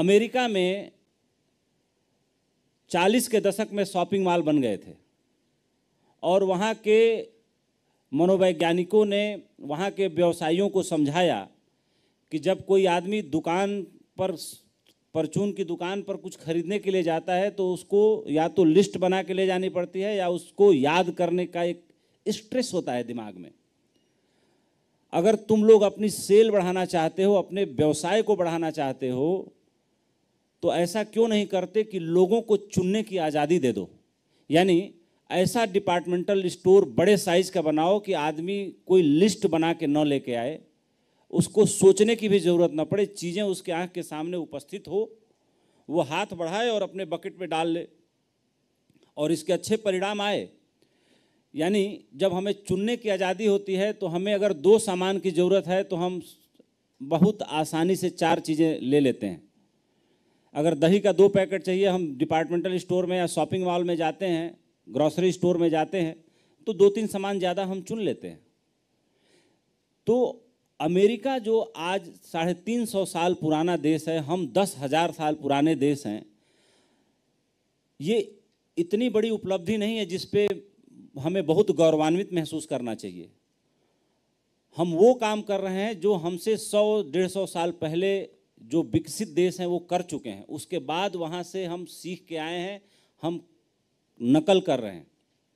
America में 40 के दशक में शॉपिंग मॉल बन गए थे और वहाँ के मनोवैज्ञानिकों ने वहाँ के व्यवसायियों को समझाया कि जब कोई आदमी दुकान पर परचून की दुकान पर कुछ खरीदने के लिए जाता है तो उसको या तो लिस्ट बना के ले जानी पड़ती है या उसको याद करने का एक स्ट्रेस होता है दिमाग में अगर तुम लोग अपनी सेल बढ़ाना चाहते हो अपने व्यवसाय को बढ़ाना चाहते हो तो ऐसा क्यों नहीं करते कि लोगों को चुनने की आज़ादी दे दो यानी ऐसा डिपार्टमेंटल स्टोर बड़े साइज का बनाओ कि आदमी कोई लिस्ट बना के न लेके आए उसको सोचने की भी ज़रूरत न पड़े चीज़ें उसके आँख के सामने उपस्थित हो वो हाथ बढ़ाए और अपने बकेट में डाल ले और इसके अच्छे परिणाम आए यानी जब हमें चुनने की आज़ादी होती है तो हमें अगर दो सामान की ज़रूरत है तो हम बहुत आसानी से चार चीज़ें ले लेते हैं अगर दही का दो पैकेट चाहिए हम डिपार्टमेंटल स्टोर में या शॉपिंग मॉल में जाते हैं ग्रॉसरी स्टोर में जाते हैं तो दो तीन सामान ज़्यादा हम चुन लेते हैं तो अमेरिका जो आज साढ़े तीन सौ साल पुराना देश है हम दस हज़ार साल पुराने देश हैं ये इतनी बड़ी उपलब्धि नहीं है जिस पे हमें बहुत गौरवान्वित महसूस करना चाहिए हम वो काम कर रहे हैं जो हमसे सौ डेढ़ सौ साल पहले जो विकसित देश हैं वो कर चुके हैं उसके बाद वहाँ से हम सीख के आए हैं हम नकल कर रहे हैं